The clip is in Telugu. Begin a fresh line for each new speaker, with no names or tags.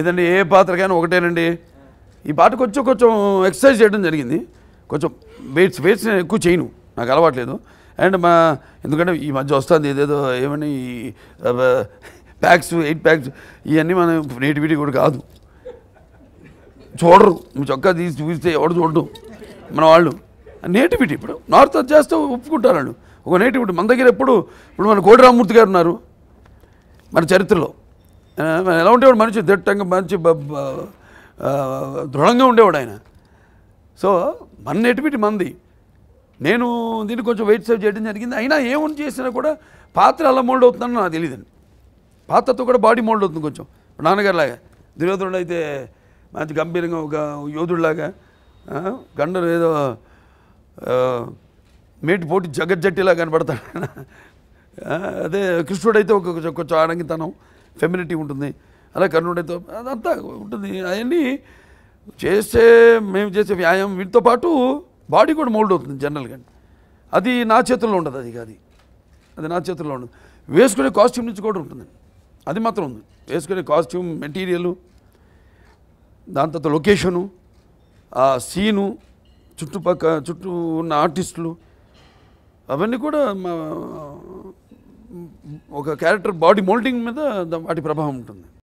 ఏదండి ఏ పాత్రకైనా ఒకటేనండి ఈ పాట కొంచెం కొంచెం ఎక్సర్సైజ్ చేయడం జరిగింది కొంచెం వెయిట్స్ వెయిట్స్ నేను ఎక్కువ చేయను నాకు అలవాట్లేదు అండ్ మా ఎందుకంటే ఈ మధ్య వస్తుంది ఏదేదో ఏమని ప్యాక్స్ ఎయిట్ ప్యాక్స్ ఇవన్నీ మనం నేటివిటీ కూడా కాదు చూడరు చొక్కా తీసి చూస్తే ఎవడు చూడడు మన వాళ్ళు నేటివిటీ ఇప్పుడు నార్త్ చేస్తే ఒప్పుకుంటారు వాళ్ళు ఒక నేటివిటీ మన దగ్గర ఎప్పుడు ఇప్పుడు మన కోటి రామూర్తి గారు ఉన్నారు మన చరిత్రలో ఎలా ఉండేవాడు మనిషి దిట్టంగా మంచి దృఢంగా ఉండేవాడు ఆయన సో మన నెటివిటీ మంది నేను దీన్ని కొంచెం వెయిట్ సేవ్ చేయడం జరిగింది అయినా ఏమని చేసినా కూడా పాత్ర అలా మోల్డ్ అవుతుందని నాకు తెలియదండి పాత్రతో కూడా బాడీ మోల్డ్ అవుతుంది కొంచెం నాన్నగారిలాగా దుర్యోధనుడు అయితే మంచి గంభీరంగా ఒక యోధుడిలాగా గండలు ఏదో మేటి పోటీ జగజ్జట్టిలా కనబడతాడు అదే కృష్ణుడైతే ఒక కొంచెం ఆడంగితనం ఫెమినిటీ ఉంటుంది అలా కర్ణుడితో అదంతా ఉంటుంది అవన్నీ చేసే మేము చేసే వ్యాయామం వీటితో పాటు బాడీ కూడా మోల్డ్ అవుతుంది జనరల్గా అది నా చేతుల్లో ఉండదు అది కాదు అది నా చేతుల్లో ఉండదు వేసుకునే కాస్ట్యూమ్ నుంచి కూడా ఉంటుంది అది మాత్రం ఉంది వేసుకునే కాస్ట్యూమ్ మెటీరియలు దాని తర్వాత లొకేషను ఆ సీను చుట్టుపక్క చుట్టూ ఉన్న ఆర్టిస్టులు అవన్నీ కూడా మా ఒక క్యారెక్టర్ బాడీ మోల్డింగ్ మీద వాటి ప్రభావం ఉంటుంది